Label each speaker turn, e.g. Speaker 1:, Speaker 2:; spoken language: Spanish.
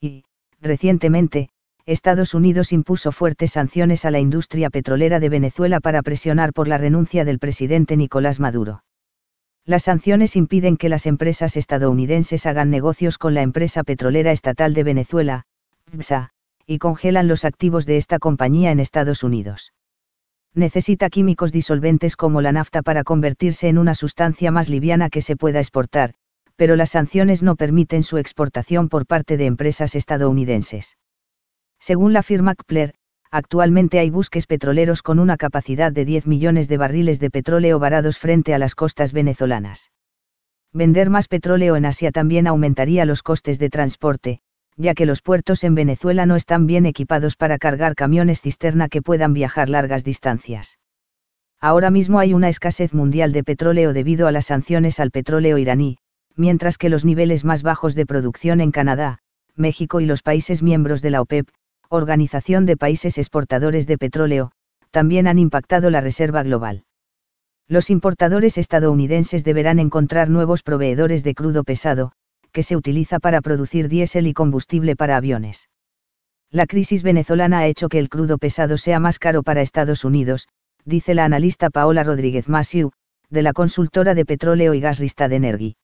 Speaker 1: y, recientemente, Estados Unidos impuso fuertes sanciones a la industria petrolera de Venezuela para presionar por la renuncia del presidente Nicolás Maduro. Las sanciones impiden que las empresas estadounidenses hagan negocios con la empresa petrolera estatal de Venezuela, PSA, y congelan los activos de esta compañía en Estados Unidos. Necesita químicos disolventes como la nafta para convertirse en una sustancia más liviana que se pueda exportar, pero las sanciones no permiten su exportación por parte de empresas estadounidenses. Según la firma Kpler, actualmente hay buques petroleros con una capacidad de 10 millones de barriles de petróleo varados frente a las costas venezolanas. Vender más petróleo en Asia también aumentaría los costes de transporte, ya que los puertos en Venezuela no están bien equipados para cargar camiones cisterna que puedan viajar largas distancias. Ahora mismo hay una escasez mundial de petróleo debido a las sanciones al petróleo iraní, mientras que los niveles más bajos de producción en Canadá, México y los países miembros de la OPEP, e Organización de Países Exportadores de Petróleo, también han impactado la reserva global. Los importadores estadounidenses deberán encontrar nuevos proveedores de crudo pesado, que se utiliza para producir diésel y combustible para aviones. La crisis venezolana ha hecho que el crudo pesado sea más caro para Estados Unidos, dice la analista Paola Rodríguez Masiu, de la consultora de petróleo y gas de Energy.